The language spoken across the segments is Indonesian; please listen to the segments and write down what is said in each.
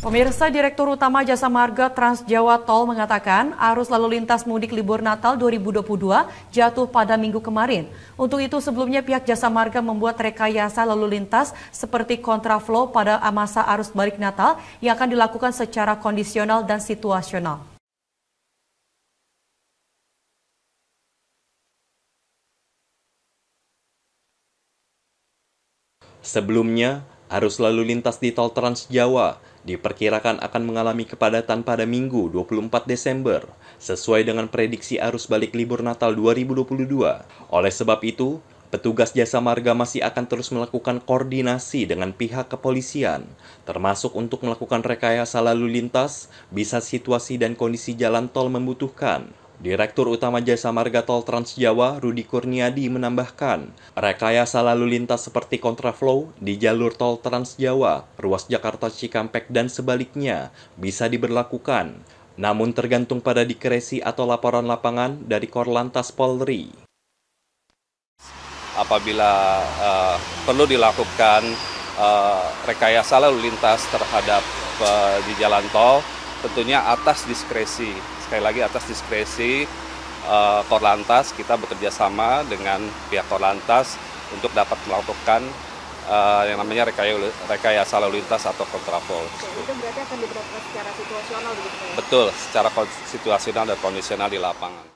Pemirsa Direktur Utama Jasa Marga Trans Jawa Tol mengatakan arus lalu lintas mudik libur Natal 2022 jatuh pada minggu kemarin. Untuk itu sebelumnya pihak Jasa Marga membuat rekayasa lalu lintas seperti kontraflow pada masa arus balik Natal yang akan dilakukan secara kondisional dan situasional. Sebelumnya, Arus lalu lintas di tol Trans Jawa diperkirakan akan mengalami kepadatan pada Minggu 24 Desember sesuai dengan prediksi arus balik libur Natal 2022. Oleh sebab itu, petugas jasa marga masih akan terus melakukan koordinasi dengan pihak kepolisian, termasuk untuk melakukan rekayasa lalu lintas bisa situasi dan kondisi jalan tol membutuhkan. Direktur Utama Jasa Marga Tol Trans Jawa, Rudi Kurniadi menambahkan, rekayasa lalu lintas seperti kontraflow di jalur tol Trans Jawa, ruas Jakarta Cikampek dan sebaliknya bisa diberlakukan, namun tergantung pada dikresi atau laporan lapangan dari Korlantas Polri. Apabila uh, perlu dilakukan uh, rekayasa lalu lintas terhadap uh, di jalan tol, tentunya atas diskresi sekali lagi atas diskresi uh, Korlantas kita bekerja sama dengan pihak Korlantas untuk dapat melakukan uh, yang namanya rekayasa lalu lintas atau kontraflow. Itu berarti akan diberlakukan secara situasional begitu ya? Betul, secara situasional dan kondisional di lapangan.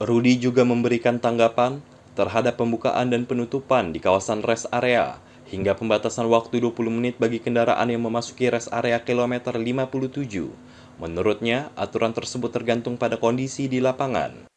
Rudi juga memberikan tanggapan terhadap pembukaan dan penutupan di kawasan rest area hingga pembatasan waktu 20 menit bagi kendaraan yang memasuki res area kilometer 57. Menurutnya, aturan tersebut tergantung pada kondisi di lapangan.